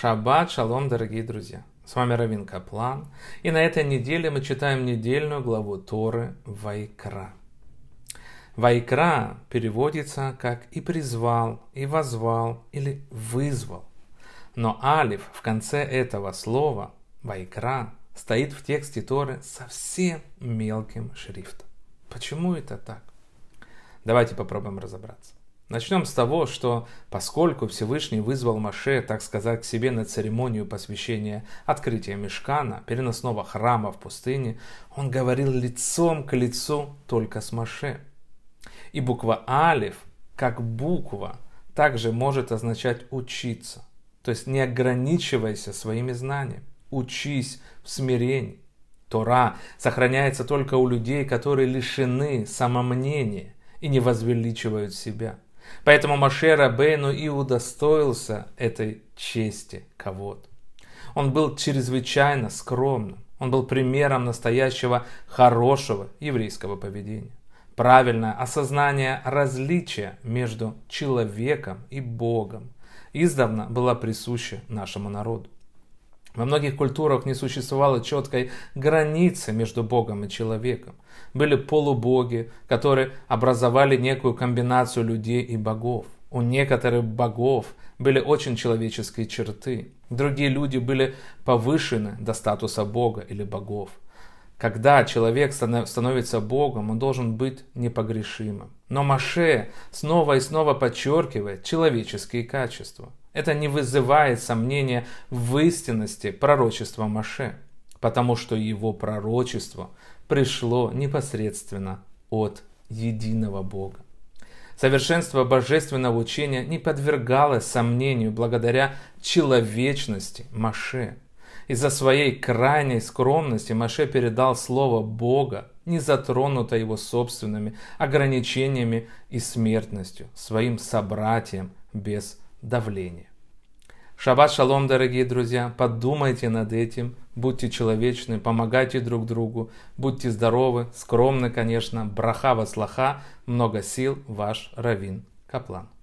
Шаббат, шалом, дорогие друзья! С вами Равин Каплан, и на этой неделе мы читаем недельную главу Торы Вайкра. Вайкра переводится как «и призвал», «и возвал» или «вызвал». Но алиф в конце этого слова «вайкра» стоит в тексте Торы совсем мелким шрифтом. Почему это так? Давайте попробуем разобраться. Начнем с того, что поскольку Всевышний вызвал Маше, так сказать, к себе на церемонию посвящения открытия Мешкана, переносного храма в пустыне, он говорил лицом к лицу только с Маше. И буква Алиф, как буква, также может означать учиться. То есть не ограничивайся своими знаниями, учись в смирении. Тора сохраняется только у людей, которые лишены самомнения и не возвеличивают себя – Поэтому Маше Рабейну и удостоился этой чести кого-то. Он был чрезвычайно скромным. Он был примером настоящего хорошего еврейского поведения. Правильное осознание различия между человеком и Богом издавна было присуще нашему народу. Во многих культурах не существовало четкой границы между Богом и человеком. Были полубоги, которые образовали некую комбинацию людей и богов. У некоторых богов были очень человеческие черты. Другие люди были повышены до статуса бога или богов. Когда человек становится Богом, он должен быть непогрешимым. Но Маше снова и снова подчеркивает человеческие качества. Это не вызывает сомнения в истинности пророчества Маше, потому что его пророчество пришло непосредственно от единого Бога. Совершенство божественного учения не подвергалось сомнению благодаря человечности Маше. Из-за своей крайней скромности Маше передал слово Бога, не затронутое его собственными ограничениями и смертностью, своим собратьям без давление. Шаббат шалом, дорогие друзья. Подумайте над этим. Будьте человечны, помогайте друг другу. Будьте здоровы, скромны, конечно. Браха вас лоха, много сил, ваш Равин Каплан.